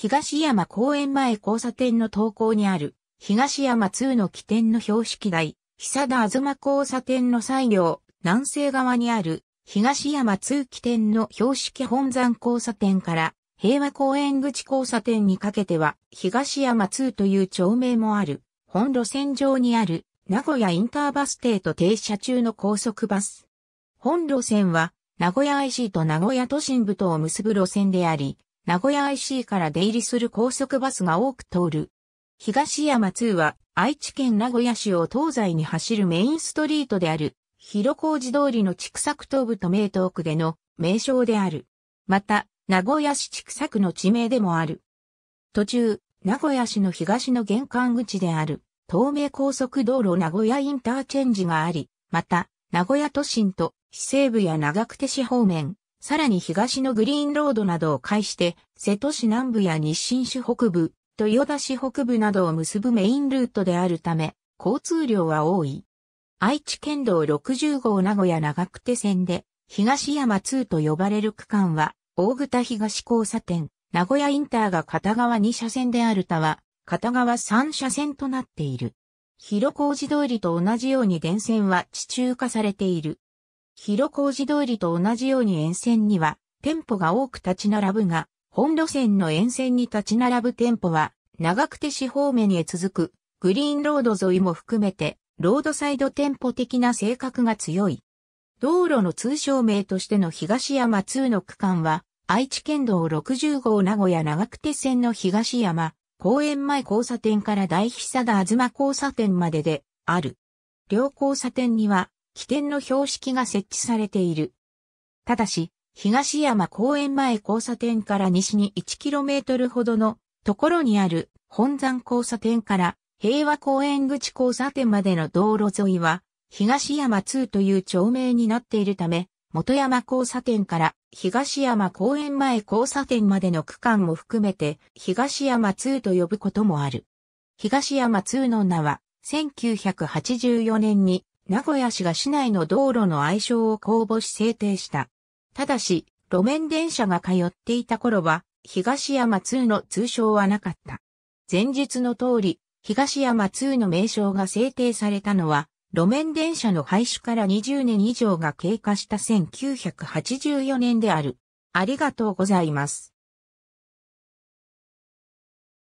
東山公園前交差点の投稿にある、東山2の起点の標識台、久田あずま交差点の西行、南西側にある、東山2起点の標識本山交差点から、平和公園口交差点にかけては、東山2という町名もある、本路線上にある、名古屋インターバス停と停車中の高速バス。本路線は、名古屋 IC と名古屋都心部とを結ぶ路線であり、名古屋 IC から出入りする高速バスが多く通る。東山2は愛知県名古屋市を東西に走るメインストリートである、広小路通りの畜作東部と名東区での名称である。また、名古屋市畜作の地名でもある。途中、名古屋市の東の玄関口である、東名高速道路名古屋インターチェンジがあり、また、名古屋都心と、西部や長久手市方面、さらに東のグリーンロードなどを介して、瀬戸市南部や日清市北部、豊田市北部などを結ぶメインルートであるため、交通量は多い。愛知県道60号名古屋長久手線で、東山2と呼ばれる区間は、大具田東交差点、名古屋インターが片側2車線である他は、片側3車線となっている。広小路通りと同じように電線は地中化されている。広小路通りと同じように沿線には店舗が多く立ち並ぶが、本路線の沿線に立ち並ぶ店舗は、長久手市方面へ続く、グリーンロード沿いも含めて、ロードサイド店舗的な性格が強い。道路の通称名としての東山2の区間は、愛知県道60号名古屋長久手線の東山、公園前交差点から大久田東交差点までで、ある。両交差点には、起点の標識が設置されている。ただし、東山公園前交差点から西に 1km ほどのところにある本山交差点から平和公園口交差点までの道路沿いは東山2という町名になっているため、元山交差点から東山公園前交差点までの区間も含めて東山2と呼ぶこともある。東山2の名は1984年に名古屋市が市内の道路の愛称を公募し制定した。ただし、路面電車が通っていた頃は、東山2の通称はなかった。前述の通り、東山2の名称が制定されたのは、路面電車の廃止から20年以上が経過した1984年である。ありがとうございます。